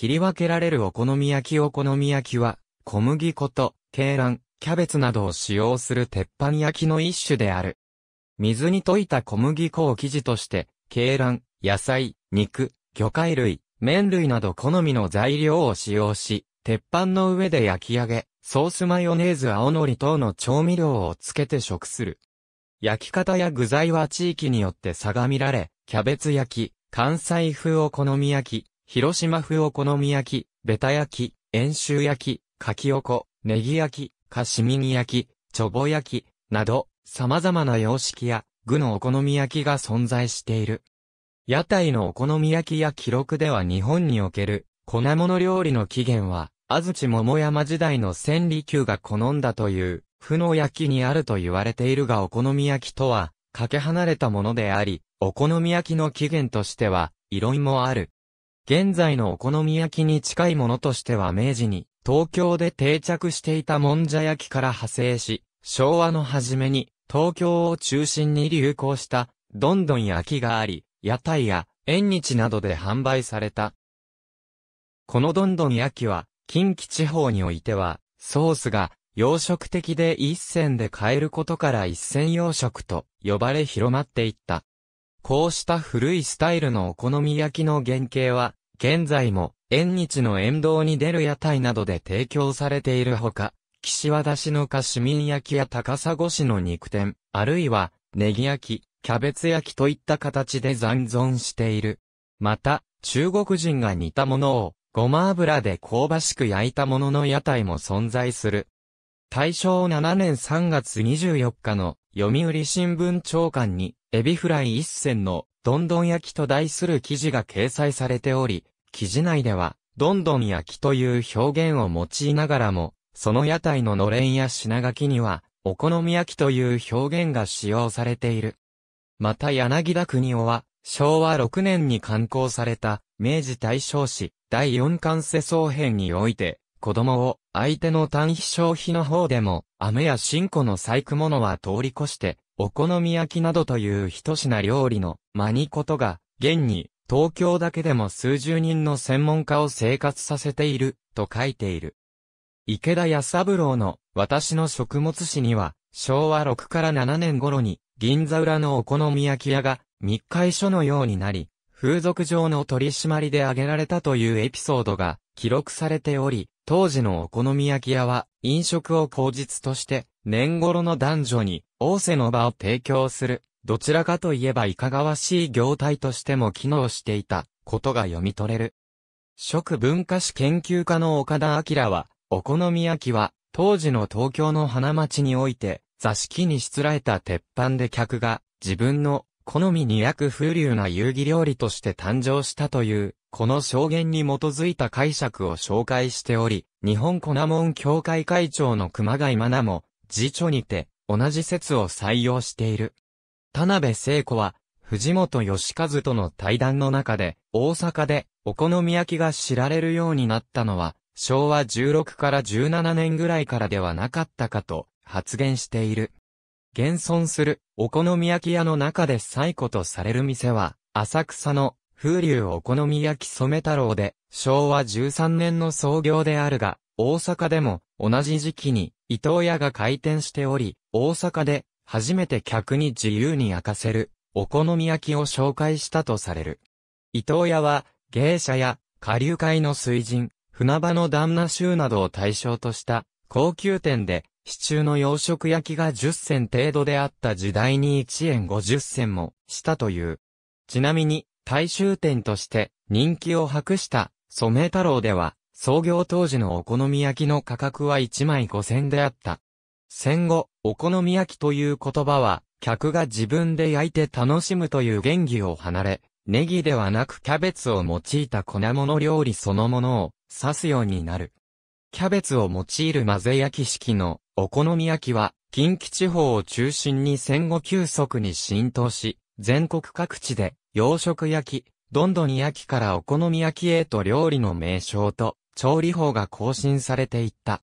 切り分けられるお好み焼きお好み焼きは、小麦粉と、鶏卵、キャベツなどを使用する鉄板焼きの一種である。水に溶いた小麦粉を生地として、鶏卵、野菜、肉、魚介類、麺類など好みの材料を使用し、鉄板の上で焼き上げ、ソースマヨネーズ青のり等の調味料をつけて食する。焼き方や具材は地域によって差が見られ、キャベツ焼き、関西風お好み焼き、広島風お好み焼き、ベタ焼き、円州焼き、かきおこ、ネギ焼き、かしみに焼き、ちょぼ焼き、など、様々な様式や、具のお好み焼きが存在している。屋台のお好み焼きや記録では日本における、粉物料理の起源は、安土桃山時代の千里宮が好んだという、負の焼きにあると言われているがお好み焼きとは、かけ離れたものであり、お好み焼きの起源としては、異論もある。現在のお好み焼きに近いものとしては明治に、東京で定着していたもんじゃ焼きから派生し、昭和の初めに、東京を中心に流行した、どんどん焼きがあり、屋台や、縁日などで販売された。このどんどん焼きは、近畿地方においては、ソースが、洋食的で一銭で買えることから一銭洋食と呼ばれ広まっていった。こうした古いスタイルのお好み焼きの原型は、現在も、縁日の沿道に出る屋台などで提供されているほか、岸和田市のか市民焼きや高砂市の肉店、あるいは、ネギ焼き、キャベツ焼きといった形で残存している。また、中国人が煮たものを、ごま油で香ばしく焼いたものの屋台も存在する。大正7年3月24日の読売新聞長官に、エビフライ一銭のどんどん焼きと題する記事が掲載されており、記事内では、どんどん焼きという表現を用いながらも、その屋台ののれんや品書きには、お好み焼きという表現が使用されている。また柳田国夫は、昭和6年に刊行された、明治大正史第4巻世相編において、子供を相手の単費消費の方でも、飴や新子の細工物は通り越して、お好み焼きなどという一品料理の真にことが、現に、東京だけでも数十人の専門家を生活させている、と書いている。池田康三郎の私の食物史には、昭和6から7年頃に、銀座裏のお好み焼き屋が、密会所のようになり、風俗上の取り締まりで挙げられたというエピソードが記録されており、当時のお好み焼き屋は、飲食を口実として、年頃の男女に、大瀬の場を提供する、どちらかといえばいかがわしい業態としても機能していた、ことが読み取れる。食文化史研究家の岡田明は、お好み焼きは、当時の東京の花街において、座敷にしつらえた鉄板で客が、自分の好みに役風流な遊戯料理として誕生したという、この証言に基づいた解釈を紹介しており、日本粉門協会会長の熊谷真奈も、辞著にて、同じ説を採用している。田辺聖子は、藤本義和との対談の中で、大阪で、お好み焼きが知られるようになったのは、昭和16から17年ぐらいからではなかったかと、発言している。現存するお好み焼き屋の中で最古とされる店は、浅草の風流お好み焼き染太郎で、昭和13年の創業であるが、大阪でも同じ時期に伊東屋が開店しており、大阪で初めて客に自由に焼かせるお好み焼きを紹介したとされる。伊東屋は芸者や下流会の水人、船場の旦那衆などを対象とした高級店で支柱の養殖焼きが10銭程度であった時代に1円50銭もしたという。ちなみに、大衆店として人気を博した染め太郎では、創業当時のお好み焼きの価格は1枚5銭であった。戦後、お好み焼きという言葉は、客が自分で焼いて楽しむという原義を離れ、ネギではなくキャベツを用いた粉物料理そのものを指すようになる。キャベツを用いる混ぜ焼き式のお好み焼きは、近畿地方を中心に戦後急速に浸透し、全国各地で、洋食焼き、どんどん焼きからお好み焼きへと料理の名称と、調理法が更新されていった。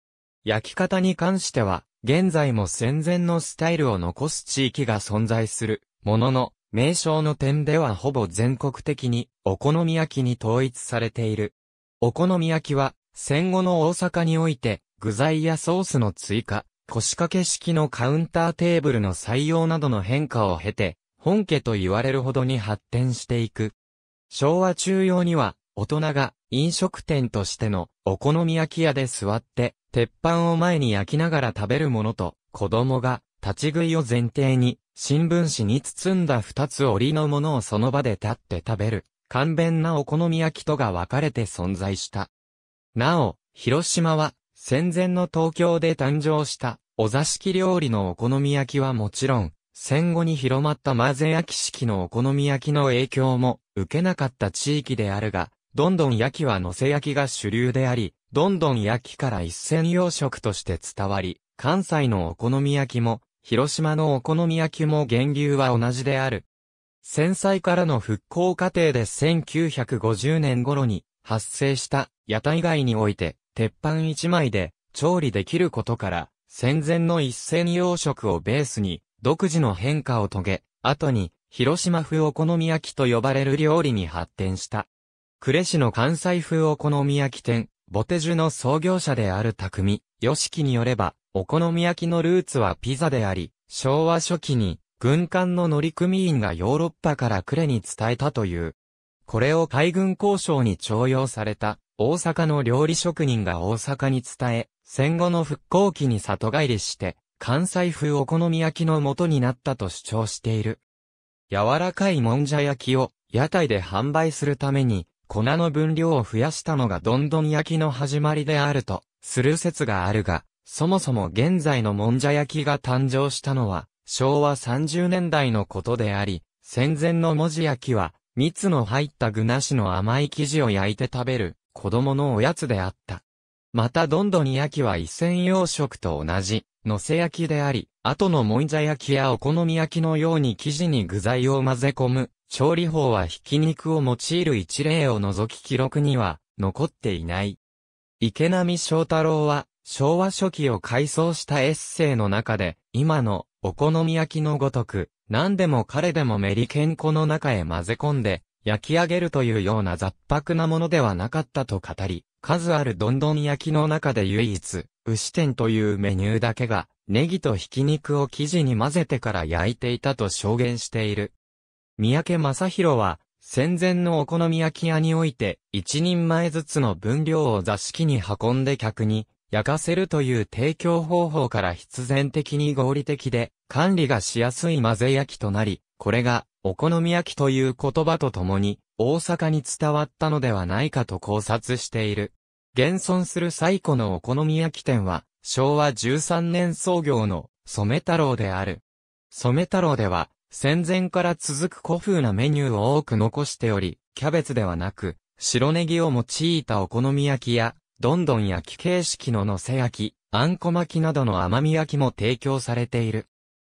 焼き方に関しては、現在も戦前のスタイルを残す地域が存在する、ものの、名称の点ではほぼ全国的に、お好み焼きに統一されている。お好み焼きは、戦後の大阪において、具材やソースの追加、腰掛け式のカウンターテーブルの採用などの変化を経て、本家と言われるほどに発展していく。昭和中央には、大人が飲食店としてのお好み焼き屋で座って、鉄板を前に焼きながら食べるものと、子供が立ち食いを前提に、新聞紙に包んだ二つ折りのものをその場で立って食べる、簡便なお好み焼きとが分かれて存在した。なお、広島は戦前の東京で誕生したお座敷料理のお好み焼きはもちろん、戦後に広まった混ぜ焼き式のお好み焼きの影響も受けなかった地域であるが、どんどん焼きは乗せ焼きが主流であり、どんどん焼きから一線養殖として伝わり、関西のお好み焼きも、広島のお好み焼きも源流は同じである。戦災からの復興過程で1950年頃に発生した屋台街において鉄板一枚で調理できることから、戦前の一銭洋食をベースに独自の変化を遂げ、後に広島風お好み焼きと呼ばれる料理に発展した。呉市の関西風お好み焼き店、ボテジュの創業者である匠、吉木によれば、お好み焼きのルーツはピザであり、昭和初期に軍艦の乗組員がヨーロッパから呉に伝えたという。これを海軍交渉に徴用された大阪の料理職人が大阪に伝え、戦後の復興期に里帰りして、関西風お好み焼きの元になったと主張している。柔らかいもんじゃ焼きを屋台で販売するために、粉の分量を増やしたのがどんどん焼きの始まりであると、する説があるが、そもそも現在のもんじゃ焼きが誕生したのは、昭和30年代のことであり、戦前の文字焼きは、蜜の入った具なしの甘い生地を焼いて食べる、子供のおやつであった。またどんどん焼きは一仙洋食と同じ、のせ焼きであり、後のもんじゃ焼きやお好み焼きのように生地に具材を混ぜ込む、調理法はひき肉を用いる一例を除き記録には、残っていない。池波正太郎は、昭和初期を改装したエッセイの中で、今のお好み焼きのごとく、何でも彼でもメリケンコの中へ混ぜ込んで、焼き上げるというような雑白なものではなかったと語り、数あるどんどん焼きの中で唯一、牛天というメニューだけが、ネギとひき肉を生地に混ぜてから焼いていたと証言している。三宅正宏は、戦前のお好み焼き屋において、一人前ずつの分量を座敷に運んで客に、焼かせるという提供方法から必然的に合理的で、管理がしやすい混ぜ焼きとなり、これがお好み焼きという言葉とともに、大阪に伝わったのではないかと考察している。現存する最古のお好み焼き店は、昭和13年創業の染太郎である。染太郎では、戦前から続く古風なメニューを多く残しており、キャベツではなく、白ネギを用いたお好み焼きや、どんどん焼き形式ののせ焼き、あんこ巻きなどの甘み焼きも提供されている。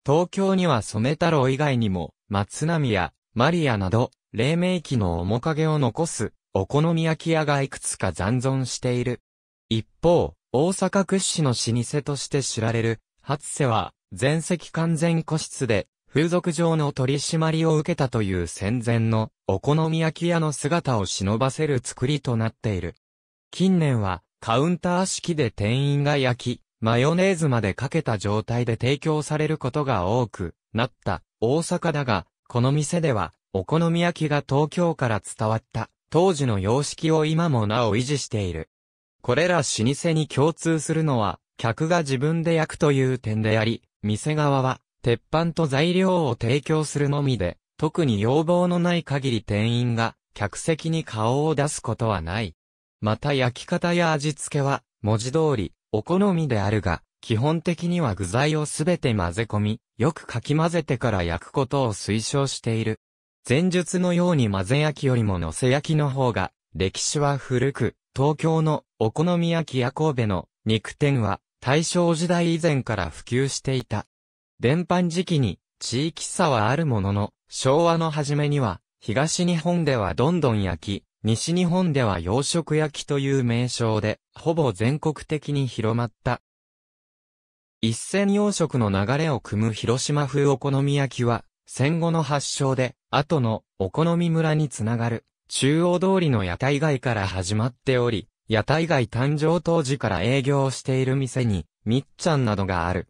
東京には染太郎以外にも、松並やマリアなど、黎明期の面影を残す、お好み焼き屋がいくつか残存している。一方、大阪屈指の老舗として知られる、初瀬は、全席完全個室で、風俗上の取り締まりを受けたという戦前の、お好み焼き屋の姿を忍ばせる作りとなっている。近年は、カウンター式で店員が焼き、マヨネーズまでかけた状態で提供されることが多くなった大阪だが、この店ではお好み焼きが東京から伝わった当時の様式を今もなお維持している。これら老舗に共通するのは、客が自分で焼くという点であり、店側は鉄板と材料を提供するのみで、特に要望のない限り店員が客席に顔を出すことはない。また焼き方や味付けは文字通りお好みであるが、基本的には具材をすべて混ぜ込み、よくかき混ぜてから焼くことを推奨している。前述のように混ぜ焼きよりも乗せ焼きの方が、歴史は古く、東京のお好み焼きや神戸の肉店は大正時代以前から普及していた。伝播時期に地域差はあるものの、昭和の初めには東日本ではどんどん焼き、西日本では洋食焼きという名称で、ほぼ全国的に広まった。一銭洋食の流れを組む広島風お好み焼きは、戦後の発祥で、後のお好み村につながる、中央通りの屋台街から始まっており、屋台街誕生当時から営業している店に、みっちゃんなどがある。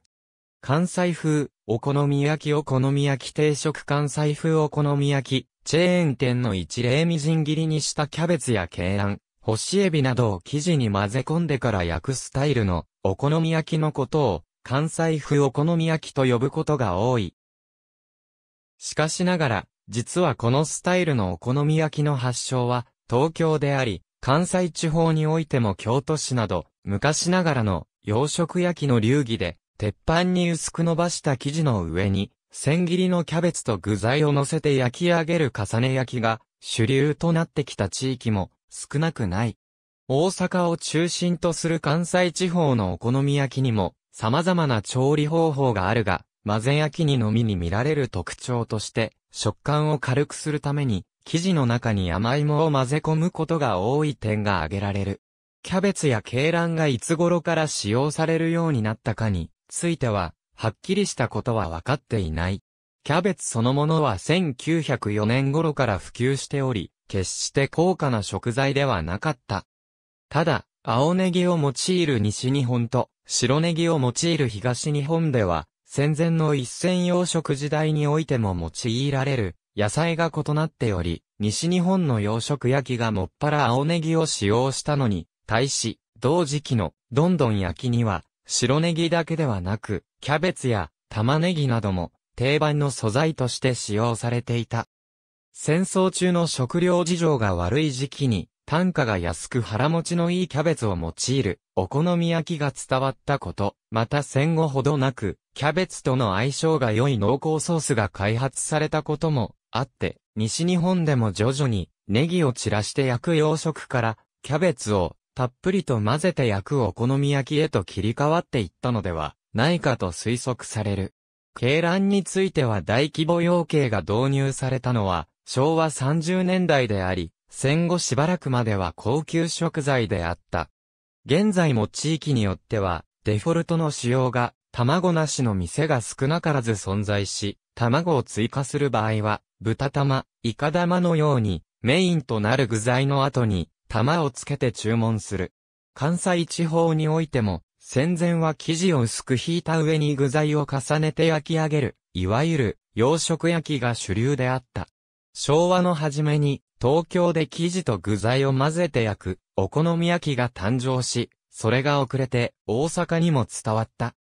関西風、お好み焼きお好み焼き定食関西風お好み焼き、チェーン店の一例みじん切りにしたキャベツやケラン、干しエビなどを生地に混ぜ込んでから焼くスタイルのお好み焼きのことを関西風お好み焼きと呼ぶことが多い。しかしながら、実はこのスタイルのお好み焼きの発祥は東京であり、関西地方においても京都市など昔ながらの洋食焼きの流儀で鉄板に薄く伸ばした生地の上に、千切りのキャベツと具材を乗せて焼き上げる重ね焼きが主流となってきた地域も少なくない。大阪を中心とする関西地方のお好み焼きにも様々な調理方法があるが、混ぜ焼きにのみに見られる特徴として、食感を軽くするために、生地の中に甘いもを混ぜ込むことが多い点が挙げられる。キャベツや鶏卵がいつ頃から使用されるようになったかについては、はっきりしたことはわかっていない。キャベツそのものは1904年頃から普及しており、決して高価な食材ではなかった。ただ、青ネギを用いる西日本と白ネギを用いる東日本では、戦前の一戦養殖時代においても用いられる野菜が異なっており、西日本の養殖焼きがもっぱら青ネギを使用したのに、対し、同時期のどんどん焼きには白ネギだけではなく、キャベツや玉ねぎなども定番の素材として使用されていた。戦争中の食料事情が悪い時期に、単価が安く腹持ちのいいキャベツを用いる、お好み焼きが伝わったこと、また戦後ほどなく、キャベツとの相性が良い濃厚ソースが開発されたこともあって、西日本でも徐々にネギを散らして焼く洋食から、キャベツをたっぷりと混ぜて焼くお好み焼きへと切り替わっていったのではないかと推測される。鶏卵については大規模養鶏が導入されたのは昭和30年代であり、戦後しばらくまでは高級食材であった。現在も地域によってはデフォルトの使用が卵なしの店が少なからず存在し、卵を追加する場合は、豚玉、イカ玉のように、メインとなる具材の後に、玉をつけて注文する。関西地方においても、戦前は生地を薄く引いた上に具材を重ねて焼き上げる、いわゆる洋食焼きが主流であった。昭和の初めに、東京で生地と具材を混ぜて焼く、お好み焼きが誕生し、それが遅れて、大阪にも伝わった。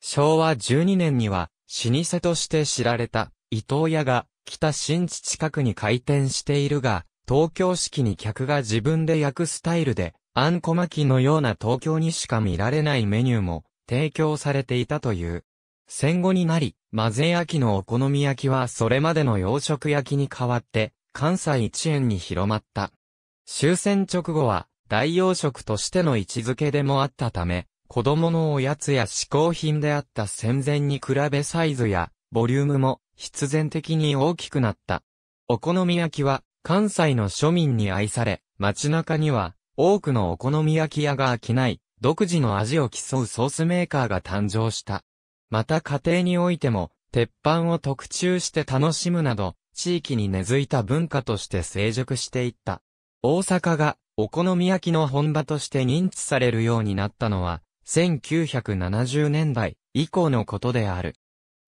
昭和12年には、老舗として知られた、伊東屋が、北新地近くに開店しているが、東京式に客が自分で焼くスタイルで、あんこ巻きのような東京にしか見られないメニューも提供されていたという。戦後になり、混ぜ焼きのお好み焼きはそれまでの洋食焼きに変わって、関西一円に広まった。終戦直後は、大洋食としての位置づけでもあったため、子供のおやつや嗜好品であった戦前に比べサイズや、ボリュームも、必然的に大きくなった。お好み焼きは、関西の庶民に愛され、街中には、多くのお好み焼き屋が飽きない、独自の味を競うソースメーカーが誕生した。また家庭においても、鉄板を特注して楽しむなど、地域に根付いた文化として成熟していった。大阪がお好み焼きの本場として認知されるようになったのは、1970年代以降のことである。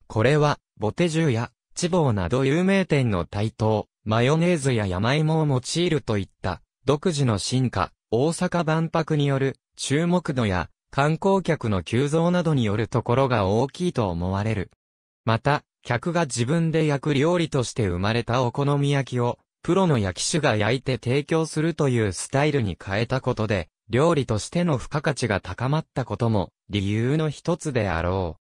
これは、ボテジュや、チボーなど有名店の台頭、マヨネーズや山芋を用いるといった独自の進化、大阪万博による注目度や観光客の急増などによるところが大きいと思われる。また、客が自分で焼く料理として生まれたお好み焼きを、プロの焼き手が焼いて提供するというスタイルに変えたことで、料理としての付加価値が高まったことも理由の一つであろ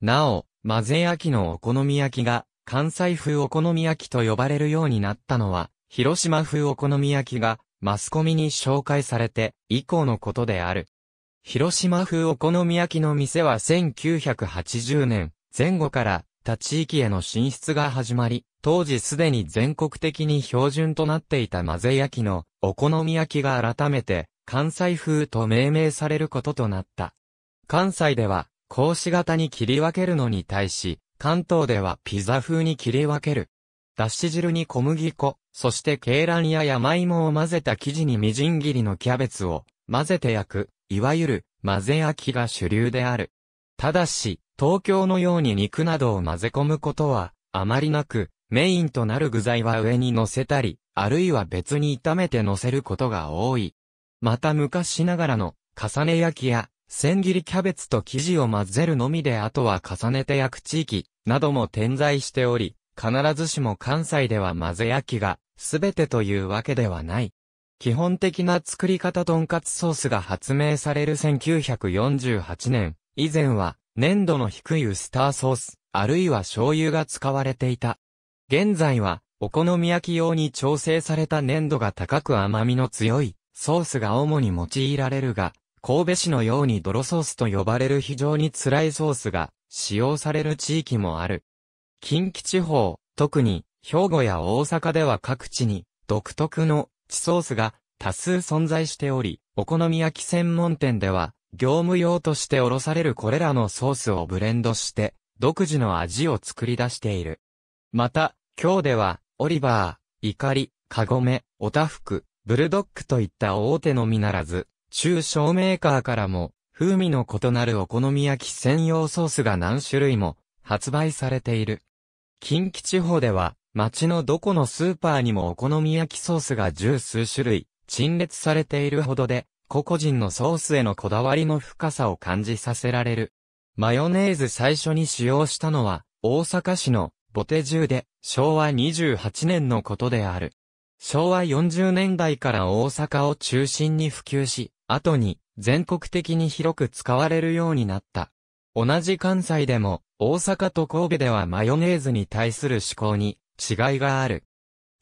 う。なお、混ぜ焼きのお好み焼きが関西風お好み焼きと呼ばれるようになったのは、広島風お好み焼きがマスコミに紹介されて以降のことである。広島風お好み焼きの店は1980年前後から他地域への進出が始まり、当時すでに全国的に標準となっていた混ぜ焼きのお好み焼きが改めて関西風と命名されることとなった。関西では、格子型に切り分けるのに対し、関東ではピザ風に切り分ける。だし汁に小麦粉、そして鶏卵や山芋を混ぜた生地にみじん切りのキャベツを混ぜて焼く、いわゆる混ぜ焼きが主流である。ただし、東京のように肉などを混ぜ込むことはあまりなく、メインとなる具材は上に乗せたり、あるいは別に炒めて乗せることが多い。また昔ながらの重ね焼きや千切りキャベツと生地を混ぜるのみであとは重ねて焼く地域、なども点在しており、必ずしも関西では混ぜ焼きが、すべてというわけではない。基本的な作り方とんかつソースが発明される1948年、以前は、粘度の低いウスターソース、あるいは醤油が使われていた。現在は、お好み焼き用に調整された粘度が高く甘みの強い、ソースが主に用いられるが、神戸市のように泥ソースと呼ばれる非常に辛いソースが使用される地域もある。近畿地方、特に兵庫や大阪では各地に独特の地ソースが多数存在しており、お好み焼き専門店では業務用としておろされるこれらのソースをブレンドして独自の味を作り出している。また、今日ではオリバー、イカリ、カゴメ、オタフク、ブルドックといった大手のみならず、中小メーカーからも風味の異なるお好み焼き専用ソースが何種類も発売されている。近畿地方では、町のどこのスーパーにもお好み焼きソースが十数種類、陳列されているほどで、個々人のソースへのこだわりの深さを感じさせられる。マヨネーズ最初に使用したのは、大阪市のボテ中で昭和28年のことである。昭和40年代から大阪を中心に普及し、後に全国的に広く使われるようになった。同じ関西でも、大阪と神戸ではマヨネーズに対する思考に違いがある。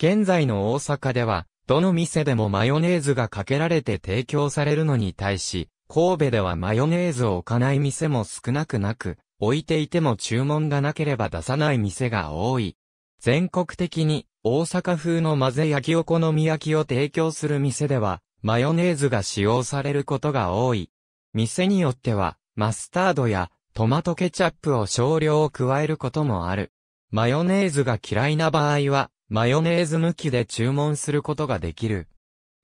現在の大阪では、どの店でもマヨネーズがかけられて提供されるのに対し、神戸ではマヨネーズを置かない店も少なくなく、置いていても注文がなければ出さない店が多い。全国的に大阪風の混ぜ焼きお好み焼きを提供する店では、マヨネーズが使用されることが多い。店によっては、マスタードやトマトケチャップを少量加えることもある。マヨネーズが嫌いな場合は、マヨネーズ向きで注文することができる。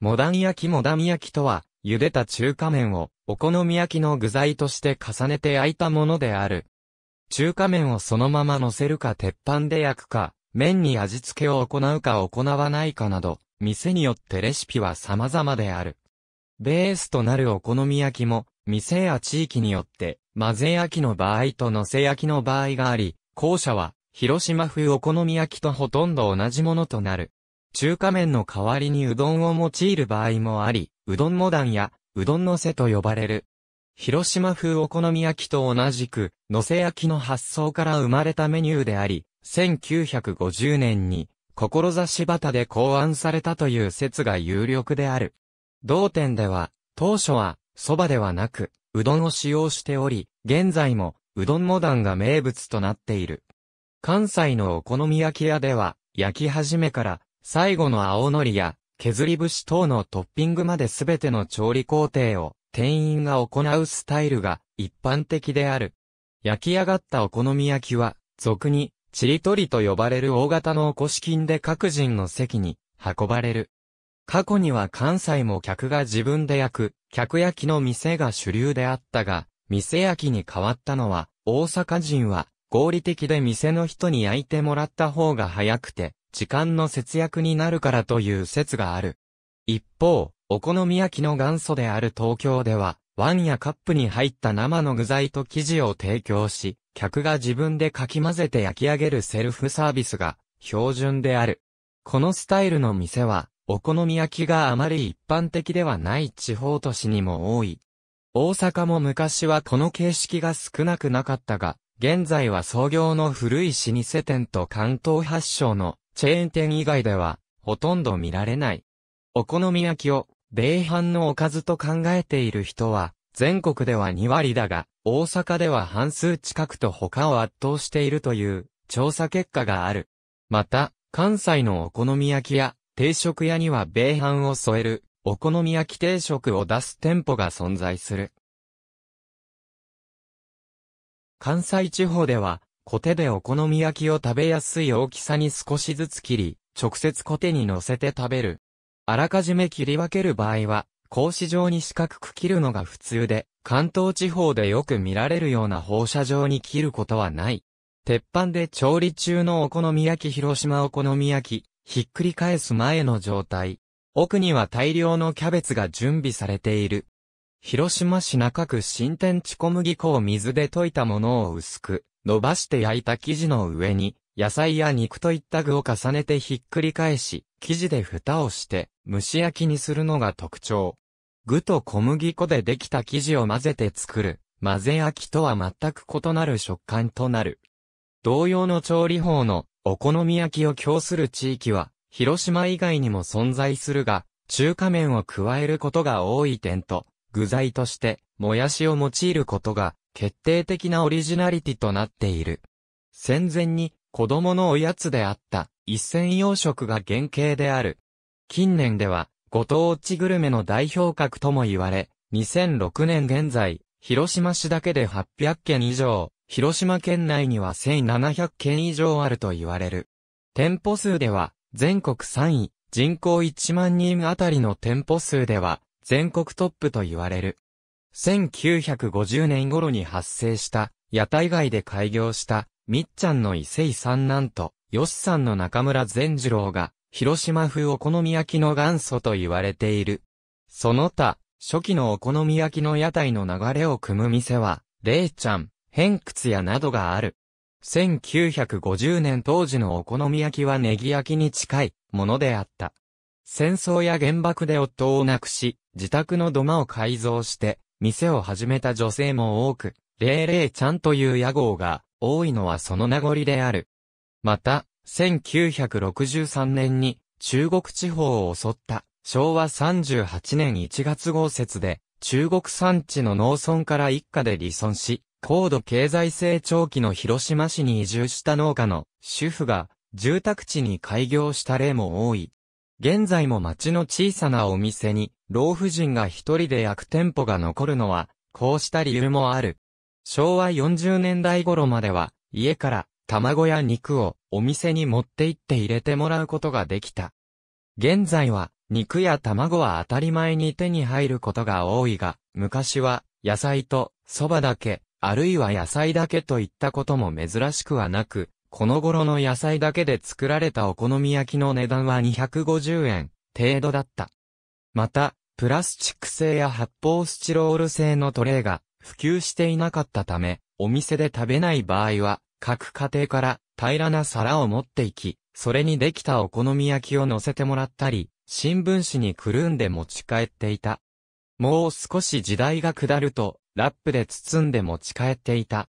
モダン焼きモダン焼きとは、茹でた中華麺をお好み焼きの具材として重ねて焼いたものである。中華麺をそのまま乗せるか鉄板で焼くか、麺に味付けを行うか行わないかなど、店によってレシピは様々である。ベースとなるお好み焼きも、店や地域によって、混ぜ焼きの場合と乗せ焼きの場合があり、後者は、広島風お好み焼きとほとんど同じものとなる。中華麺の代わりにうどんを用いる場合もあり、うどんモダンや、うどんのせと呼ばれる。広島風お好み焼きと同じく、乗せ焼きの発想から生まれたメニューであり、1950年に志端で考案されたという説が有力である。同店では、当初は、蕎麦ではなく、うどんを使用しており、現在も、うどんモダンが名物となっている。関西のお好み焼き屋では、焼き始めから、最後の青のりや、削り節等のトッピングまで全ての調理工程を、店員が行うスタイルが、一般的である。焼き上がったお好み焼きは、俗に、ちりとりと呼ばれる大型のおこし金で各人の席に運ばれる。過去には関西も客が自分で焼く、客焼きの店が主流であったが、店焼きに変わったのは、大阪人は合理的で店の人に焼いてもらった方が早くて、時間の節約になるからという説がある。一方、お好み焼きの元祖である東京では、ンやカップに入った生の具材と生地を提供し、客が自分でかき混ぜて焼き上げるセルフサービスが標準である。このスタイルの店は、お好み焼きがあまり一般的ではない地方都市にも多い。大阪も昔はこの形式が少なくなかったが、現在は創業の古い老舗店と関東発祥のチェーン店以外では、ほとんど見られない。お好み焼きを米飯のおかずと考えている人は、全国では2割だが、大阪では半数近くと他を圧倒しているという調査結果がある。また、関西のお好み焼きや定食屋には米飯を添えるお好み焼き定食を出す店舗が存在する。関西地方では、コテでお好み焼きを食べやすい大きさに少しずつ切り、直接コテに乗せて食べるあらかじめ切り分ける場合は、格子状に四角く切るのが普通で、関東地方でよく見られるような放射状に切ることはない。鉄板で調理中のお好み焼き広島お好み焼き、ひっくり返す前の状態。奥には大量のキャベツが準備されている。広島市中区新天地小麦粉を水で溶いたものを薄く、伸ばして焼いた生地の上に、野菜や肉といった具を重ねてひっくり返し、生地で蓋をして蒸し焼きにするのが特徴。具と小麦粉でできた生地を混ぜて作る、混ぜ焼きとは全く異なる食感となる。同様の調理法のお好み焼きを供する地域は、広島以外にも存在するが、中華麺を加えることが多い点と、具材として、もやしを用いることが、決定的なオリジナリティとなっている。戦前に、子供のおやつであった、一線養殖が原型である。近年では、ご当地グルメの代表格とも言われ、2006年現在、広島市だけで800件以上、広島県内には1700件以上あると言われる。店舗数では、全国3位、人口1万人あたりの店舗数では、全国トップと言われる。1950年頃に発生した、屋台街で開業した、みっちゃんの伊勢遺産なんと、しさんの中村善次郎が、広島風お好み焼きの元祖と言われている。その他、初期のお好み焼きの屋台の流れを組む店は、レイちゃん、偏屈屋などがある。1950年当時のお好み焼きはネギ焼きに近いものであった。戦争や原爆で夫を亡くし、自宅の土間を改造して、店を始めた女性も多く、レイレイちゃんという屋号が多いのはその名残である。また、1963年に中国地方を襲った昭和38年1月豪雪で中国山地の農村から一家で離村し、高度経済成長期の広島市に移住した農家の主婦が住宅地に開業した例も多い。現在も町の小さなお店に老婦人が一人で焼く店舗が残るのは、こうした理由もある。昭和40年代頃までは、家から卵や肉をお店に持って行って入れてもらうことができた。現在は、肉や卵は当たり前に手に入ることが多いが、昔は、野菜と、蕎麦だけ、あるいは野菜だけといったことも珍しくはなく、この頃の野菜だけで作られたお好み焼きの値段は250円程度だった。また、プラスチック製や発泡スチロール製のトレイが普及していなかったため、お店で食べない場合は、各家庭から平らな皿を持って行き、それにできたお好み焼きを乗せてもらったり、新聞紙にくるんで持ち帰っていた。もう少し時代が下ると、ラップで包んで持ち帰っていた。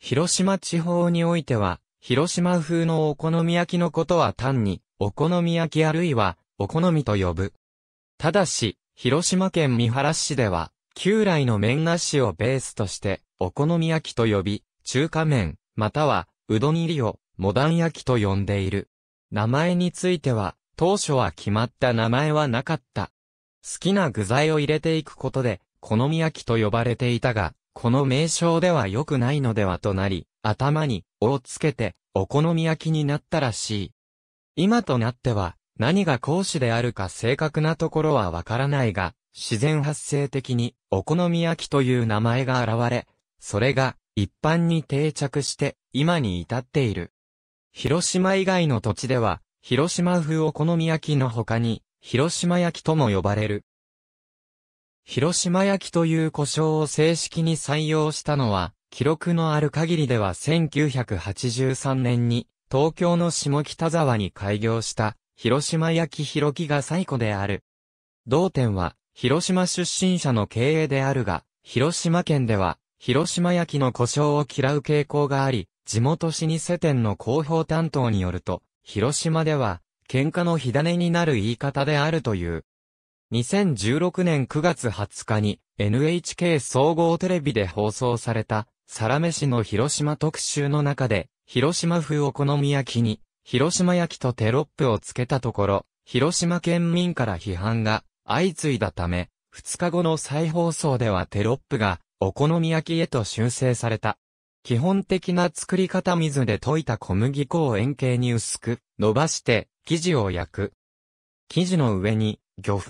広島地方においては、広島風のお好み焼きのことは単に、お好み焼きあるいは、お好みと呼ぶ。ただし、広島県三原市では、旧来の麺なしをベースとして、お好み焼きと呼び、中華麺、または、うどん入りを、モダン焼きと呼んでいる。名前については、当初は決まった名前はなかった。好きな具材を入れていくことで、好み焼きと呼ばれていたが、この名称では良くないのではとなり、頭に、をつけて、お好み焼きになったらしい。今となっては、何が講師であるか正確なところはわからないが、自然発生的に、お好み焼きという名前が現れ、それが、一般に定着して今に至っている。広島以外の土地では、広島風お好み焼きの他に、広島焼きとも呼ばれる。広島焼きという故障を正式に採用したのは、記録のある限りでは1983年に、東京の下北沢に開業した、広島焼き広木が最古である。同店は、広島出身者の経営であるが、広島県では、広島焼きの故障を嫌う傾向があり、地元市に世店の広報担当によると、広島では、喧嘩の火種になる言い方であるという。2016年9月20日に NHK 総合テレビで放送された、サラメシの広島特集の中で、広島風お好み焼きに、広島焼きとテロップをつけたところ、広島県民から批判が相次いだため、2日後の再放送ではテロップがお好み焼きへと修正された。基本的な作り方水で溶いた小麦粉を円形に薄く伸ばして生地を焼く。生地の上に魚粉、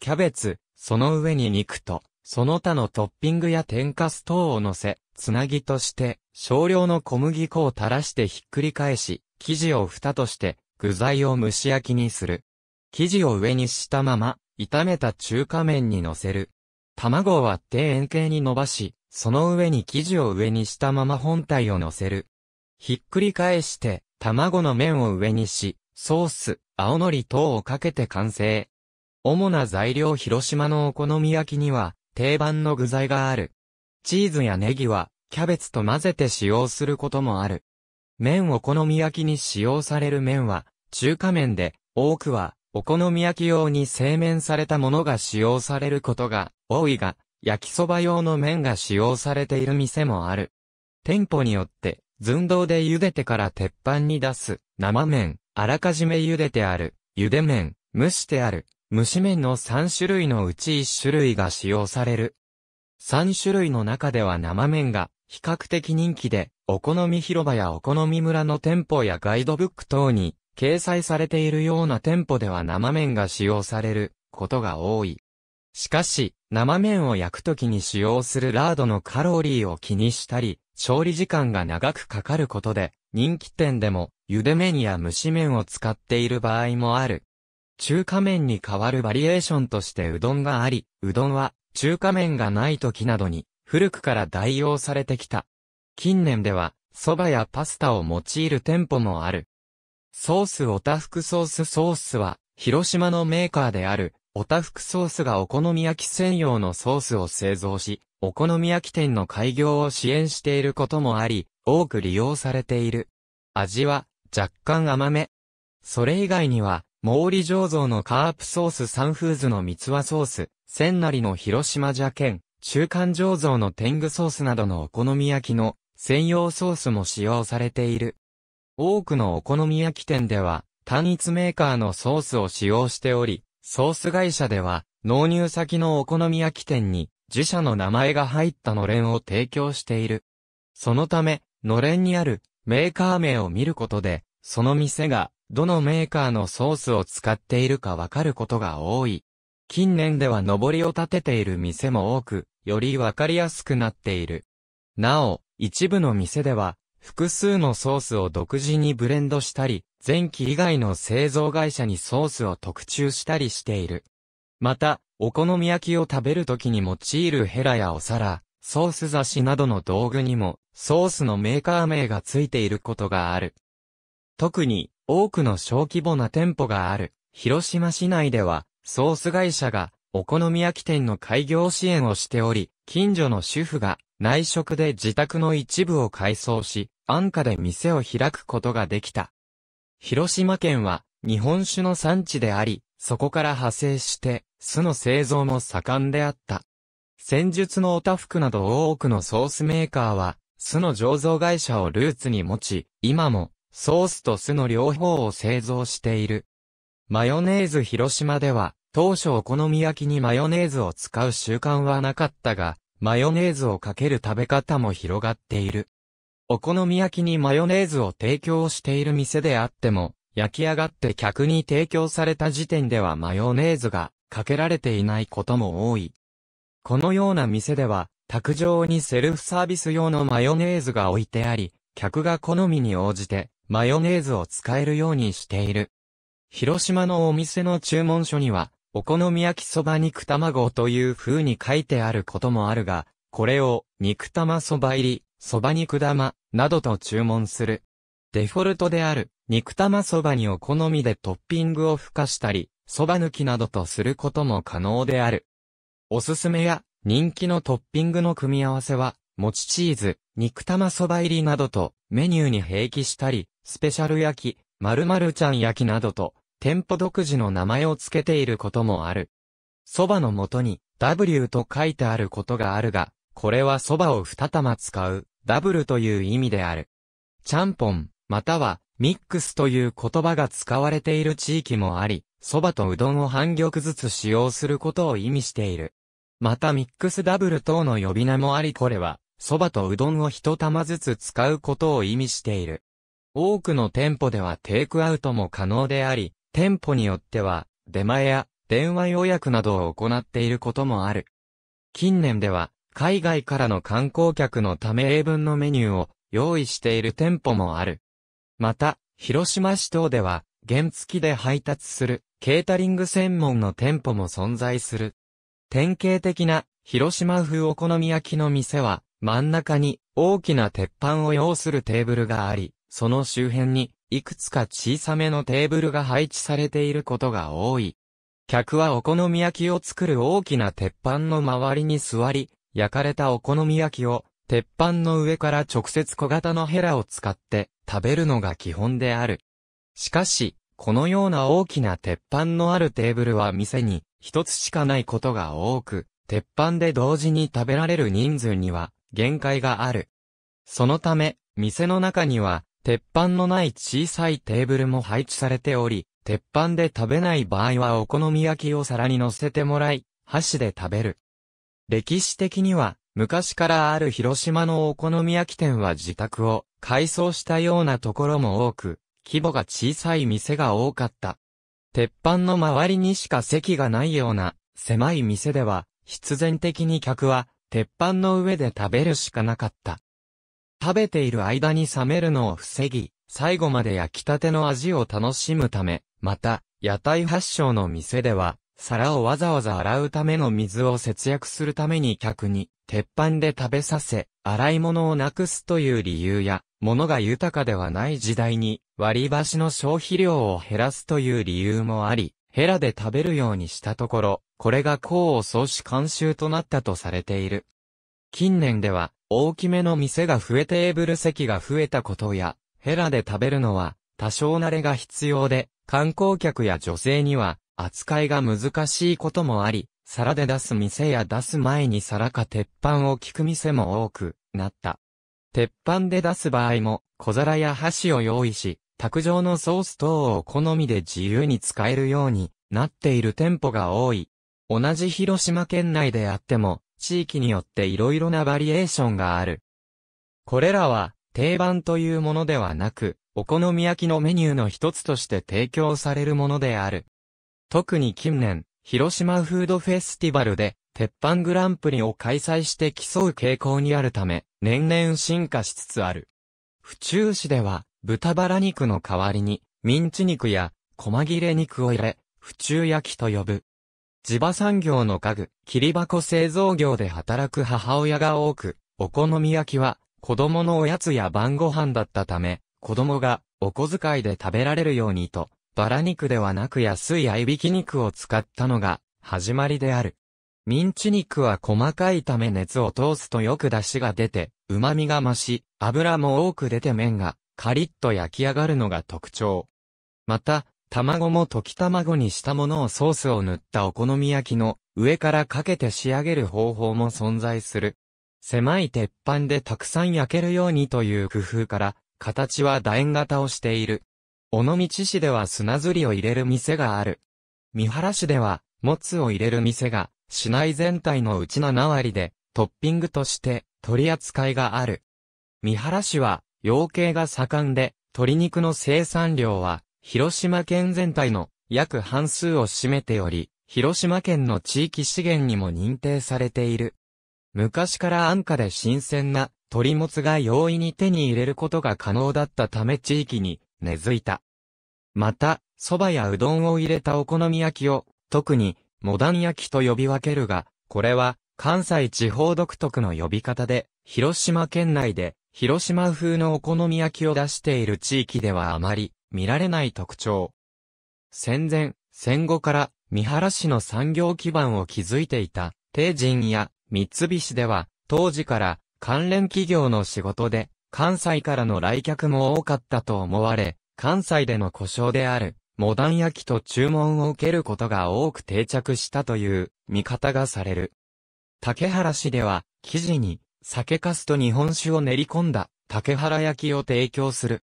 キャベツ、その上に肉と、その他のトッピングや天かす等を乗せ、つなぎとして少量の小麦粉を垂らしてひっくり返し、生地を蓋として具材を蒸し焼きにする。生地を上にしたまま、炒めた中華麺に乗せる。卵を割って円形に伸ばし、その上に生地を上にしたまま本体を乗せる。ひっくり返して、卵の面を上にし、ソース、青のり等をかけて完成。主な材料広島のお好み焼きには、定番の具材がある。チーズやネギは、キャベツと混ぜて使用することもある。麺お好み焼きに使用される麺は、中華麺で、多くは、お好み焼き用に製麺されたものが使用されることが多いが、焼きそば用の麺が使用されている店もある。店舗によって、寸胴で茹でてから鉄板に出す、生麺、あらかじめ茹でてある、茹で麺、蒸してある、蒸し麺の3種類のうち1種類が使用される。3種類の中では生麺が比較的人気で、お好み広場やお好み村の店舗やガイドブック等に掲載されているような店舗では生麺が使用されることが多い。しかし、生麺を焼くときに使用するラードのカロリーを気にしたり、調理時間が長くかかることで、人気店でも、茹で麺や蒸し麺を使っている場合もある。中華麺に代わるバリエーションとしてうどんがあり、うどんは中華麺がない時などに古くから代用されてきた。近年では、蕎麦やパスタを用いる店舗もある。ソースオタフクソースソースは、広島のメーカーである、オタフクソースがお好み焼き専用のソースを製造し、お好み焼き店の開業を支援していることもあり、多く利用されている。味は、若干甘め。それ以外には、毛利醸造のカープソースサンフーズの三つ輪ソース、千成の広島じゃけん、中間醸造の天狗ソースなどのお好み焼きの専用ソースも使用されている。多くのお好み焼き店では、単一メーカーのソースを使用しており、ソース会社では、納入先のお好み焼き店に、自社の名前が入ったのれんを提供している。そのため、のれんにあるメーカー名を見ることで、その店がどのメーカーのソースを使っているかわかることが多い。近年では上りを立てている店も多く、よりわかりやすくなっている。なお、一部の店では、複数のソースを独自にブレンドしたり、前期以外の製造会社にソースを特注したりしている。また、お好み焼きを食べるときに用いるヘラやお皿、ソース雑しなどの道具にも、ソースのメーカー名がついていることがある。特に、多くの小規模な店舗がある、広島市内では、ソース会社が、お好み焼き店の開業支援をしており、近所の主婦が、内職で自宅の一部を改装し、安価で店を開くことができた。広島県は日本酒の産地であり、そこから派生して酢の製造も盛んであった。戦術のオタフクなど多くのソースメーカーは酢の醸造会社をルーツに持ち、今もソースと酢の両方を製造している。マヨネーズ広島では、当初お好み焼きにマヨネーズを使う習慣はなかったが、マヨネーズをかける食べ方も広がっている。お好み焼きにマヨネーズを提供している店であっても、焼き上がって客に提供された時点ではマヨネーズがかけられていないことも多い。このような店では、卓上にセルフサービス用のマヨネーズが置いてあり、客が好みに応じて、マヨネーズを使えるようにしている。広島のお店の注文書には、お好み焼きそば肉卵という風に書いてあることもあるが、これを肉玉そば入り、そば肉玉、などと注文する。デフォルトである、肉玉そばにお好みでトッピングを付加したり、そば抜きなどとすることも可能である。おすすめや、人気のトッピングの組み合わせは、餅チーズ、肉玉そば入りなどと、メニューに併記したり、スペシャル焼き、まるちゃん焼きなどと、店舗独自の名前を付けていることもある。そばの元に、W と書いてあることがあるが、これはそばを2玉使う。ダブルという意味である。ちゃんぽん、または、ミックスという言葉が使われている地域もあり、蕎麦とうどんを半玉ずつ使用することを意味している。またミックスダブル等の呼び名もありこれは、蕎麦とうどんを一玉ずつ使うことを意味している。多くの店舗ではテイクアウトも可能であり、店舗によっては、出前や電話予約などを行っていることもある。近年では、海外からの観光客のため英文のメニューを用意している店舗もある。また、広島市等では、原付きで配達する、ケータリング専門の店舗も存在する。典型的な、広島風お好み焼きの店は、真ん中に大きな鉄板を要するテーブルがあり、その周辺にいくつか小さめのテーブルが配置されていることが多い。客はお好み焼きを作る大きな鉄板の周りに座り、焼かれたお好み焼きを、鉄板の上から直接小型のヘラを使って食べるのが基本である。しかし、このような大きな鉄板のあるテーブルは店に一つしかないことが多く、鉄板で同時に食べられる人数には限界がある。そのため、店の中には鉄板のない小さいテーブルも配置されており、鉄板で食べない場合はお好み焼きを皿に乗せてもらい、箸で食べる。歴史的には、昔からある広島のお好み焼き店は自宅を改装したようなところも多く、規模が小さい店が多かった。鉄板の周りにしか席がないような狭い店では、必然的に客は鉄板の上で食べるしかなかった。食べている間に冷めるのを防ぎ、最後まで焼きたての味を楽しむため、また、屋台発祥の店では、皿をわざわざ洗うための水を節約するために客に鉄板で食べさせ、洗い物をなくすという理由や、物が豊かではない時代に割り箸の消費量を減らすという理由もあり、ヘラで食べるようにしたところ、これが功を奏し慣習となったとされている。近年では、大きめの店が増えテーブル席が増えたことや、ヘラで食べるのは、多少慣れが必要で、観光客や女性には、扱いが難しいこともあり、皿で出す店や出す前に皿か鉄板を聞く店も多くなった。鉄板で出す場合も小皿や箸を用意し、卓上のソース等を好みで自由に使えるようになっている店舗が多い。同じ広島県内であっても、地域によって色々なバリエーションがある。これらは定番というものではなく、お好み焼きのメニューの一つとして提供されるものである。特に近年、広島フードフェスティバルで、鉄板グランプリを開催して競う傾向にあるため、年々進化しつつある。府中市では、豚バラ肉の代わりに、ミンチ肉や、細切れ肉を入れ、府中焼きと呼ぶ。地場産業の家具、切り箱製造業で働く母親が多く、お好み焼きは、子供のおやつや晩ご飯だったため、子供が、お小遣いで食べられるようにと、バラ肉ではなく安い合いびき肉を使ったのが始まりである。ミンチ肉は細かいため熱を通すとよく出汁が出て、旨味が増し、油も多く出て麺がカリッと焼き上がるのが特徴。また、卵も溶き卵にしたものをソースを塗ったお好み焼きの上からかけて仕上げる方法も存在する。狭い鉄板でたくさん焼けるようにという工夫から、形は楕円型をしている。尾道市では砂ずりを入れる店がある。三原市では、もつを入れる店が、市内全体のうち7割で、トッピングとして、取り扱いがある。三原市は、養鶏が盛んで、鶏肉の生産量は、広島県全体の約半数を占めており、広島県の地域資源にも認定されている。昔から安価で新鮮な鶏もつが容易に手に入れることが可能だったため地域に根付いた。また、蕎麦やうどんを入れたお好み焼きを、特に、モダン焼きと呼び分けるが、これは、関西地方独特の呼び方で、広島県内で、広島風のお好み焼きを出している地域ではあまり、見られない特徴。戦前、戦後から、三原市の産業基盤を築いていた、帝人や、三菱では、当時から、関連企業の仕事で、関西からの来客も多かったと思われ、関西での故障である、モダン焼きと注文を受けることが多く定着したという見方がされる。竹原市では、生地に酒粕と日本酒を練り込んだ竹原焼きを提供する。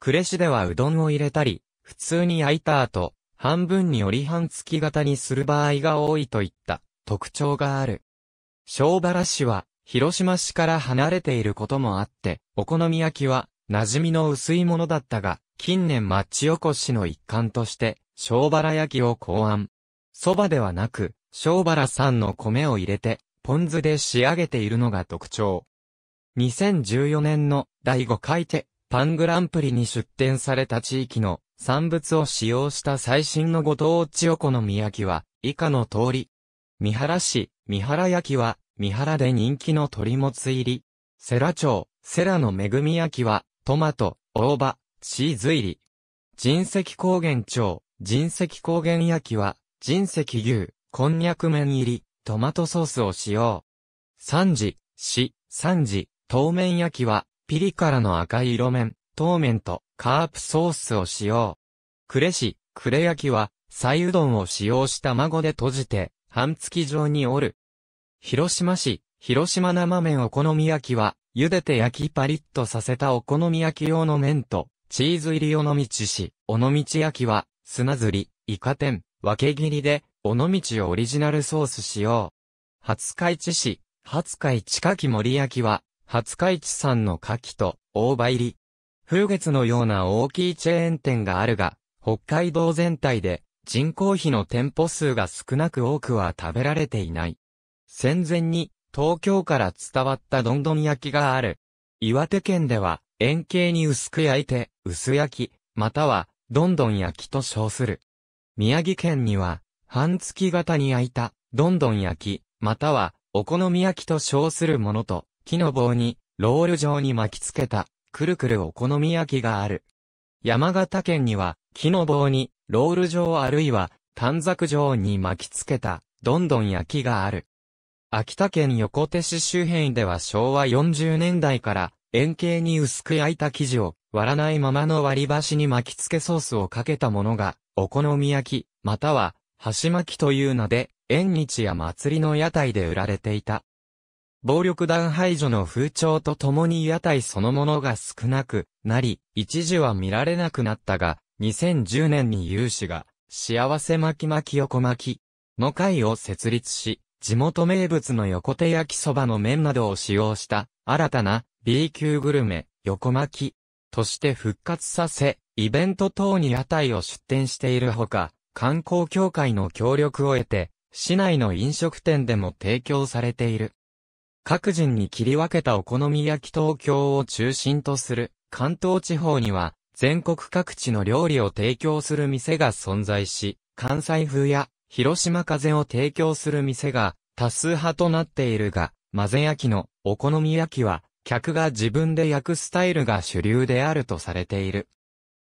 呉市ではうどんを入れたり、普通に焼いた後、半分に折り半付き型にする場合が多いといった特徴がある。小原市は広島市から離れていることもあって、お好み焼きは馴染みの薄いものだったが、近年町おこしの一環として、小原焼きを考案。蕎麦ではなく、小原産の米を入れて、ポン酢で仕上げているのが特徴。2014年の第5回手、パングランプリに出展された地域の産物を使用した最新のご当地お好み焼きは、以下の通り。三原市、三原焼きは、三原で人気の鳥もつ入り。セラ町、セラの恵み焼きは、トマト、大葉、シーズ入り。人石高原町、人石高原焼きは、人石牛、こんにゃく麺入り、トマトソースを使用。三時、四、三時、透麺焼きは、ピリ辛の赤い色麺、透麺と、カープソースを使用。クレシ、クレ焼きは、サイうどんを使用した孫で閉じて、半月状に折る、広島市、広島生麺お好み焼きは、茹でて焼きパリッとさせたお好み焼き用の麺と、チーズ入り尾道市、尾道焼きは、砂ずり、イカ天、分け切りで、尾道オリジナルソース使用。初海市市、初海市盛り焼きは、初海市産の蠣と、大葉入り。風月のような大きいチェーン店があるが、北海道全体で、人口比の店舗数が少なく多くは食べられていない。戦前に東京から伝わったどんどん焼きがある。岩手県では円形に薄く焼いて薄焼き、またはどんどん焼きと称する。宮城県には半月型に焼いたどんどん焼き、またはお好み焼きと称するものと木の棒にロール状に巻きつけたくるくるお好み焼きがある。山形県には木の棒にロール状あるいは短冊状に巻きつけたどんどん焼きがある。秋田県横手市周辺では昭和40年代から、円形に薄く焼いた生地を、割らないままの割り箸に巻き付けソースをかけたものが、お好み焼き、または、箸巻きという名で、縁日や祭りの屋台で売られていた。暴力団排除の風潮とともに屋台そのものが少なくなり、一時は見られなくなったが、2010年に有志が、幸せ巻き巻き横巻きの会を設立し、地元名物の横手焼きそばの麺などを使用した新たな B 級グルメ横巻きとして復活させ、イベント等に屋台を出店しているほか、観光協会の協力を得て、市内の飲食店でも提供されている。各人に切り分けたお好み焼き東京を中心とする関東地方には全国各地の料理を提供する店が存在し、関西風や広島風を提供する店が多数派となっているが、混ぜ焼きのお好み焼きは、客が自分で焼くスタイルが主流であるとされている。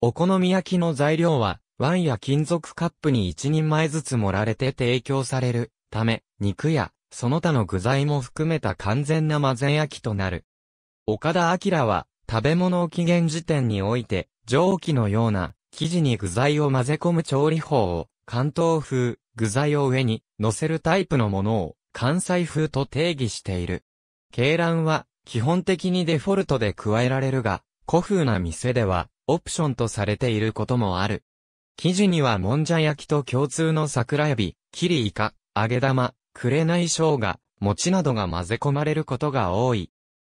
お好み焼きの材料は、ワンや金属カップに一人前ずつ盛られて提供されるため、肉やその他の具材も含めた完全な混ぜ焼きとなる。岡田明は、食べ物を起源時点において、蒸気のような生地に具材を混ぜ込む調理法を、関東風、具材を上に乗せるタイプのものを関西風と定義している。鶏卵は基本的にデフォルトで加えられるが、古風な店ではオプションとされていることもある。生地にはもんじゃ焼きと共通の桜エビ、キリイカ、揚げ玉、紅生姜、餅などが混ぜ込まれることが多い。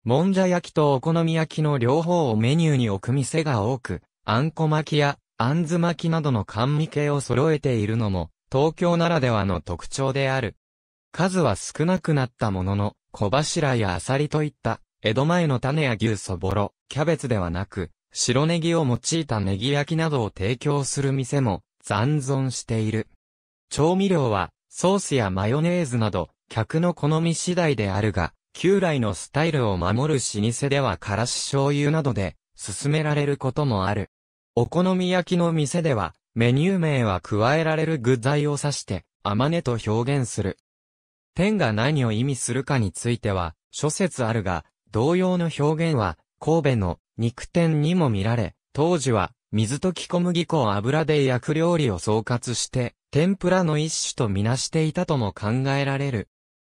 もんじゃ焼きとお好み焼きの両方をメニューに置く店が多く、あんこ巻きやあんず巻きなどの甘味系を揃えているのも東京ならではの特徴である。数は少なくなったものの、小柱やアサリといった、江戸前の種や牛そぼろ、キャベツではなく、白ネギを用いたネギ焼きなどを提供する店も残存している。調味料はソースやマヨネーズなど客の好み次第であるが、旧来のスタイルを守る老舗ではからし醤油などで勧められることもある。お好み焼きの店ではメニュー名は加えられる具材を指して、あまねと表現する。天が何を意味するかについては、諸説あるが、同様の表現は、神戸の肉店にも見られ、当時は、水溶き小麦粉を油で焼く料理を総括して、天ぷらの一種とみなしていたとも考えられる。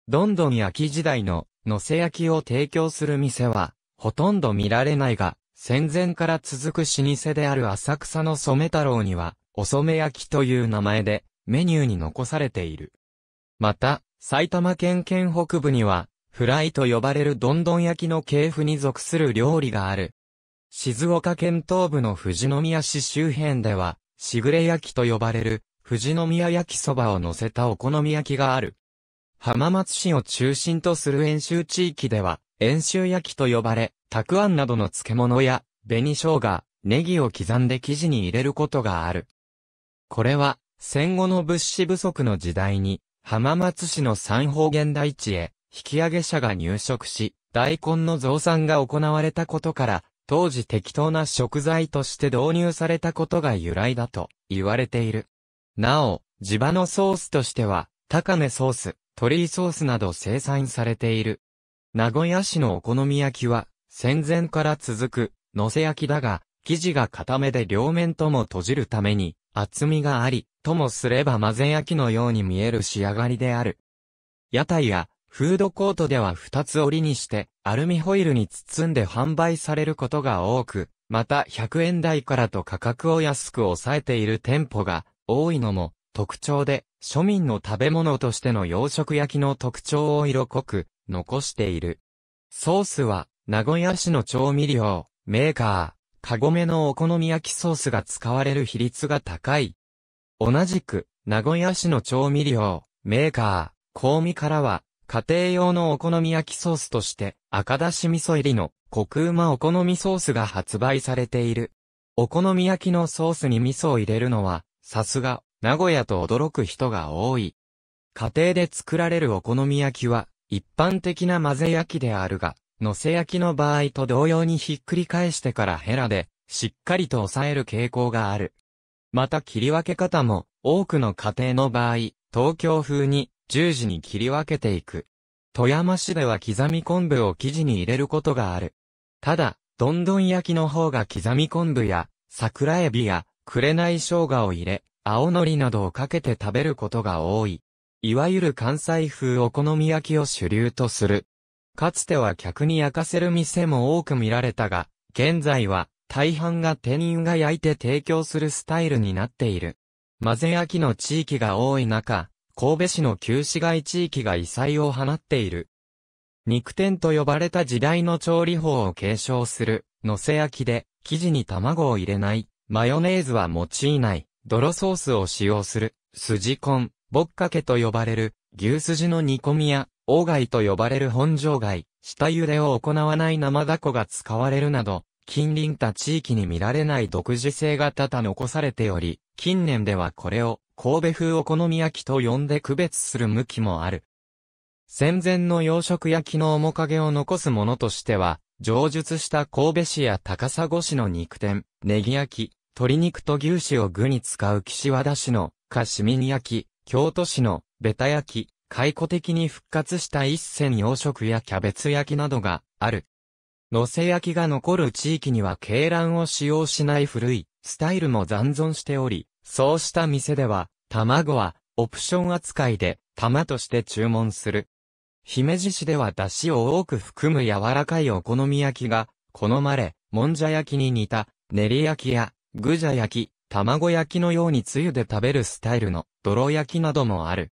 どんどん焼き時代の、のせ焼きを提供する店は、ほとんど見られないが、戦前から続く老舗である浅草の染太郎には、お染焼きという名前で、メニューに残されている。また、埼玉県県北部には、フライと呼ばれるどんどん焼きの系譜に属する料理がある。静岡県東部の富士宮市周辺では、しぐれ焼きと呼ばれる、富士宮焼きそばを乗せたお好み焼きがある。浜松市を中心とする演習地域では、演習焼きと呼ばれ、たくあんなどの漬物や、紅生姜、ネギを刻んで生地に入れることがある。これは、戦後の物資不足の時代に、浜松市の三方原大地へ、引き上げ者が入植し、大根の増産が行われたことから、当時適当な食材として導入されたことが由来だと言われている。なお、地場のソースとしては、高根ソース、鳥居ソースなど生産されている。名古屋市のお好み焼きは、戦前から続く、のせ焼きだが、生地が固めで両面とも閉じるために、厚みがあり、ともすれば混ぜ焼きのように見える仕上がりである。屋台やフードコートでは二つ折りにしてアルミホイルに包んで販売されることが多く、また100円台からと価格を安く抑えている店舗が多いのも特徴で、庶民の食べ物としての洋食焼きの特徴を色濃く残している。ソースは名古屋市の調味料メーカー。カゴメのお好み焼きソースが使われる比率が高い。同じく、名古屋市の調味料、メーカー、香味からは、家庭用のお好み焼きソースとして、赤だし味噌入りの、コクうまお好みソースが発売されている。お好み焼きのソースに味噌を入れるのは、さすが、名古屋と驚く人が多い。家庭で作られるお好み焼きは、一般的な混ぜ焼きであるが、のせ焼きの場合と同様にひっくり返してからヘラで、しっかりと押さえる傾向がある。また切り分け方も、多くの家庭の場合、東京風に、十字に切り分けていく。富山市では刻み昆布を生地に入れることがある。ただ、どんどん焼きの方が刻み昆布や、桜エビや、紅生姜を入れ、青のりなどをかけて食べることが多い。いわゆる関西風お好み焼きを主流とする。かつては客に焼かせる店も多く見られたが、現在は大半が店員が焼いて提供するスタイルになっている。混ぜ焼きの地域が多い中、神戸市の旧市街地域が異彩を放っている。肉店と呼ばれた時代の調理法を継承する、のせ焼きで、生地に卵を入れない、マヨネーズは用いない、泥ソースを使用する、筋コン、ぼっかけと呼ばれる、牛すじの煮込みや、大貝と呼ばれる本場貝、下茹でを行わない生ダコが使われるなど、近隣他地域に見られない独自性が多々残されており、近年ではこれを神戸風お好み焼きと呼んで区別する向きもある。戦前の洋食焼きの面影を残すものとしては、上述した神戸市や高砂市の肉店、ネギ焼き、鶏肉と牛脂を具に使う岸和田市のカシミニ焼き、京都市のベタ焼き、解雇的に復活した一銭洋食やキャベツ焼きなどがある。乗せ焼きが残る地域には鶏卵を使用しない古いスタイルも残存しており、そうした店では卵はオプション扱いで玉として注文する。姫路市では出汁を多く含む柔らかいお好み焼きが好まれ、もんじゃ焼きに似た練り焼きやぐじゃ焼き、卵焼きのようにつゆで食べるスタイルの泥焼きなどもある。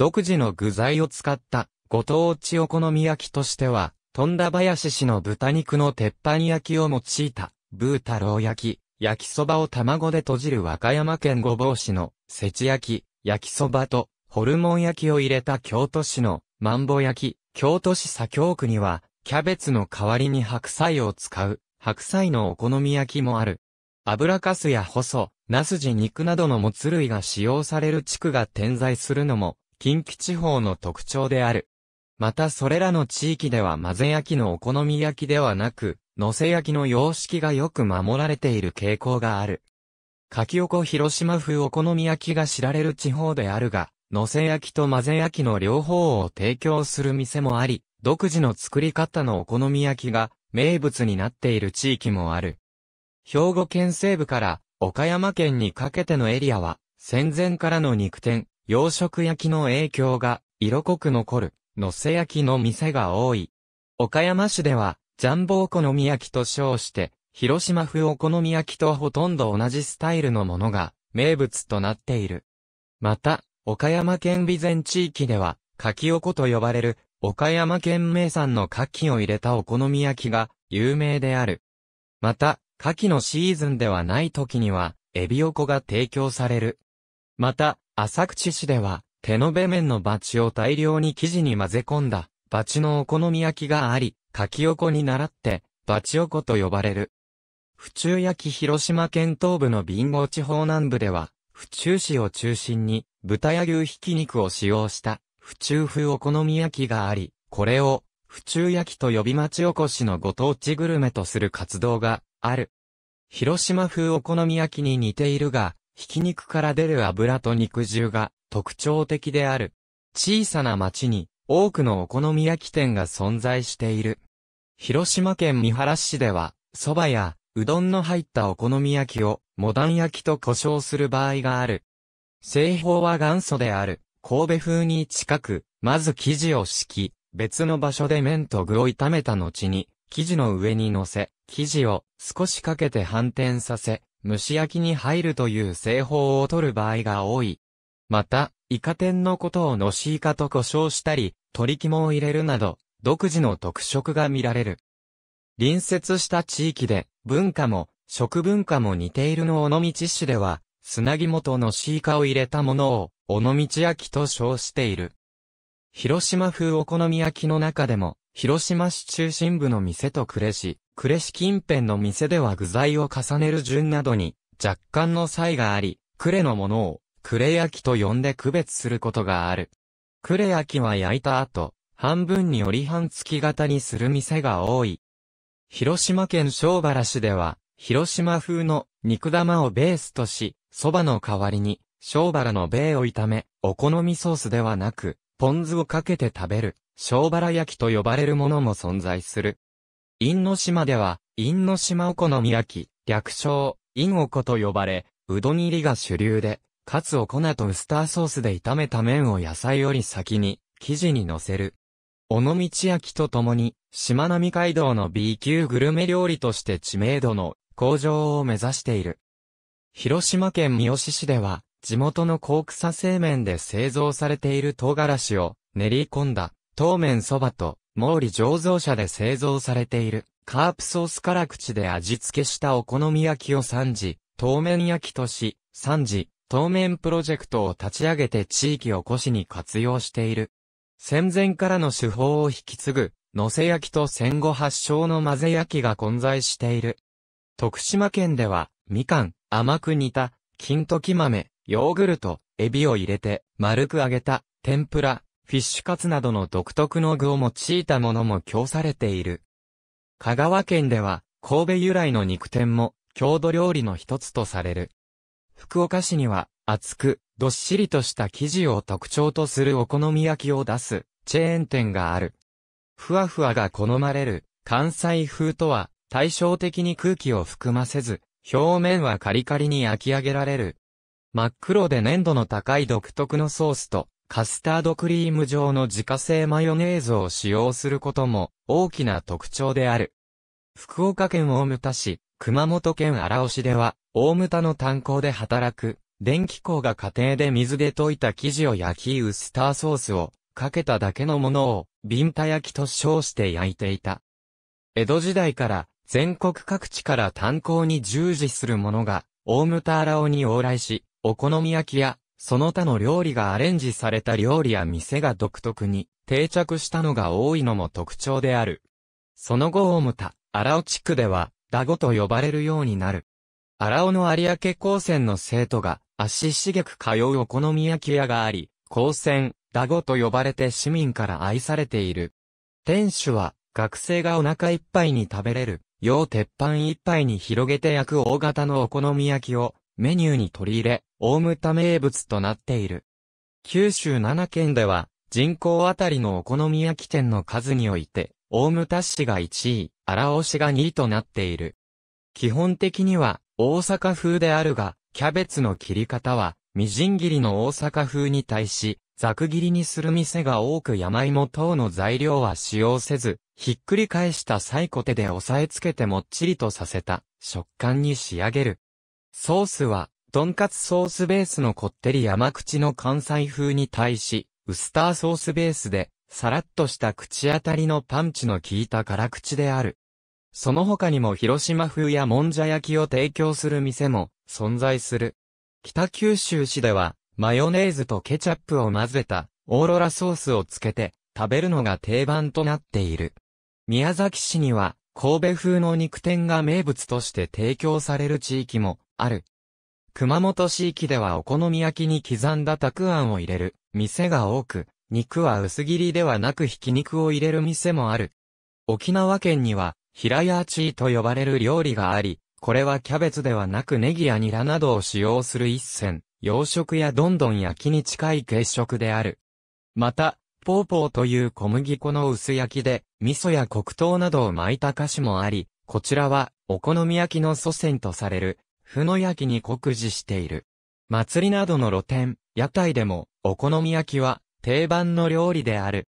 独自の具材を使ったご当地お好み焼きとしては、富田林市の豚肉の鉄板焼きを用いた、ブータロー焼き、焼きそばを卵で閉じる和歌山県御坊市の、せち焼き、焼きそばと、ホルモン焼きを入れた京都市の、マンボ焼き、京都市左京区には、キャベツの代わりに白菜を使う、白菜のお好み焼きもある。油かすや細、なすじ肉などのもつ類が使用される地区が点在するのも、近畿地方の特徴である。またそれらの地域では混ぜ焼きのお好み焼きではなく、のせ焼きの様式がよく守られている傾向がある。かきおこ広島風お好み焼きが知られる地方であるが、のせ焼きと混ぜ焼きの両方を提供する店もあり、独自の作り方のお好み焼きが名物になっている地域もある。兵庫県西部から岡山県にかけてのエリアは、戦前からの肉店、洋食焼きの影響が色濃く残る、のせ焼きの店が多い。岡山市では、ジャンボお好み焼きと称して、広島風お好み焼きとほとんど同じスタイルのものが、名物となっている。また、岡山県備前地域では、柿おこと呼ばれる、岡山県名産の柿を入れたお好み焼きが、有名である。また、柿のシーズンではない時には、エビおこが提供される。また、浅口市では、手延べ麺のバチを大量に生地に混ぜ込んだ、バチのお好み焼きがあり、かきおこに倣って、バチおこと呼ばれる。府中焼き広島県東部のンゴ地方南部では、府中市を中心に、豚や牛ひき肉を使用した、府中風お好み焼きがあり、これを、府中焼きと呼び町おこしのご当地グルメとする活動がある。広島風お好み焼きに似ているが、ひき肉から出る油と肉汁が特徴的である。小さな町に多くのお好み焼き店が存在している。広島県三原市では、蕎麦やうどんの入ったお好み焼きをモダン焼きと呼称する場合がある。製法は元祖である神戸風に近く、まず生地を敷き、別の場所で麺と具を炒めた後に、生地の上に乗せ、生地を少しかけて反転させ、蒸し焼きに入るという製法を取る場合が多い。また、イカ天のことをのしイカと呼称したり、鳥肝を入れるなど、独自の特色が見られる。隣接した地域で、文化も、食文化も似ているの尾道市では、砂肝とのしイカを入れたものを、尾道焼きと称している。広島風お好み焼きの中でも、広島市中心部の店と呉市、呉市近辺の店では具材を重ねる順などに若干の差異があり、呉のものを呉焼きと呼んで区別することがある。呉焼きは焼いた後、半分に折り半月型にする店が多い。広島県小原市では、広島風の肉玉をベースとし、蕎麦の代わりに、小原の米を炒め、お好みソースではなく、ポン酢をかけて食べる、小原焼きと呼ばれるものも存在する。因島では、因島お好み焼き、略称、因おこと呼ばれ、うどん入りが主流で、かつお粉とウスターソースで炒めた麺を野菜より先に、生地に乗せる。尾道焼きとともに、しまなみ海道の B 級グルメ料理として知名度の向上を目指している。広島県三好市では、地元の高草製麺で製造されている唐辛子を練り込んだ、当麺そばと毛利醸造者で製造されている、カープソース辛口で味付けしたお好み焼きを3時、当面焼きとし、3時、当面プロジェクトを立ち上げて地域おこしに活用している。戦前からの手法を引き継ぐ、のせ焼きと戦後発祥の混ぜ焼きが混在している。徳島県では、みかん、甘く煮た、金時豆、ヨーグルト、エビを入れて、丸く揚げた、天ぷら、フィッシュカツなどの独特の具を用いたものも供されている。香川県では、神戸由来の肉店も、郷土料理の一つとされる。福岡市には、厚く、どっしりとした生地を特徴とするお好み焼きを出す、チェーン店がある。ふわふわが好まれる、関西風とは、対照的に空気を含ませず、表面はカリカリに焼き上げられる。真っ黒で粘度の高い独特のソースと、カスタードクリーム状の自家製マヨネーズを使用することも大きな特徴である。福岡県大牟田市、熊本県荒尾市では、大牟田の炭鉱で働く、電気工が家庭で水で溶いた生地を焼きウスターソースをかけただけのものを、ビンタ焼きと称して焼いていた。江戸時代から全国各地から炭鉱に従事する者が、大牟田荒尾に往来し、お好み焼きやその他の料理がアレンジされた料理や店が独特に定着したのが多いのも特徴である。その後大牟田、荒尾地区では、ダゴと呼ばれるようになる。荒尾の有明高専の生徒が足しげく通うお好み焼き屋があり、高専、ダゴと呼ばれて市民から愛されている。店主は学生がお腹いっぱいに食べれる、う鉄板いっぱいに広げて焼く大型のお好み焼きをメニューに取り入れ、大牟田名物となっている。九州7県では、人口あたりのお好み焼き店の数において、大牟田市が1位、荒尾市が2位となっている。基本的には、大阪風であるが、キャベツの切り方は、みじん切りの大阪風に対し、ざく切りにする店が多く山芋等の材料は使用せず、ひっくり返したサイコテで押さえつけてもっちりとさせた食感に仕上げる。ソースは、とんかつソースベースのこってり甘口の関西風に対し、ウスターソースベースで、さらっとした口当たりのパンチの効いた辛口である。その他にも広島風やもんじゃ焼きを提供する店も存在する。北九州市では、マヨネーズとケチャップを混ぜたオーロラソースをつけて食べるのが定番となっている。宮崎市には神戸風の肉店が名物として提供される地域もある。熊本市域ではお好み焼きに刻んだたくあんを入れる店が多く、肉は薄切りではなくひき肉を入れる店もある。沖縄県には、平屋チーと呼ばれる料理があり、これはキャベツではなくネギやニラなどを使用する一戦、洋食やどんどん焼きに近い軽食である。また、ポーポーという小麦粉の薄焼きで、味噌や黒糖などを巻いた菓子もあり、こちらは、お好み焼きの祖先とされる、ふの焼きに酷似している。祭りなどの露店、屋台でも、お好み焼きは定番の料理である。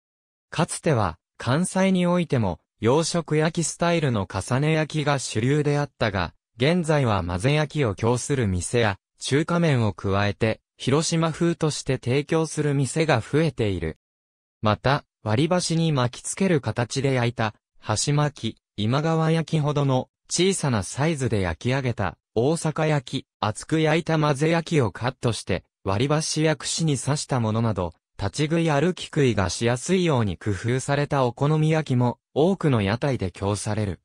かつては、関西においても、洋食焼きスタイルの重ね焼きが主流であったが、現在は混ぜ焼きを供する店や、中華麺を加えて、広島風として提供する店が増えている。また、割り箸に巻きつける形で焼いた、箸巻き、今川焼きほどの小さなサイズで焼き上げた大阪焼き、厚く焼いた混ぜ焼きをカットして、割り箸や串に刺したものなど、立ち食い歩き食いがしやすいように工夫されたお好み焼きも、多くの屋台で供される。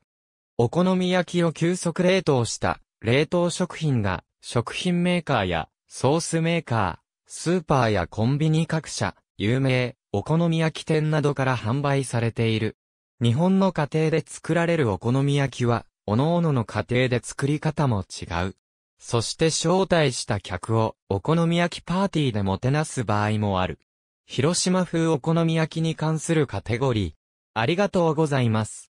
お好み焼きを急速冷凍した、冷凍食品が、食品メーカーや、ソースメーカー、スーパーやコンビニ各社、有名、お好み焼き店などから販売されている。日本の家庭で作られるお好み焼きは、各々の家庭で作り方も違う。そして招待した客をお好み焼きパーティーでもてなす場合もある。広島風お好み焼きに関するカテゴリー。ありがとうございます。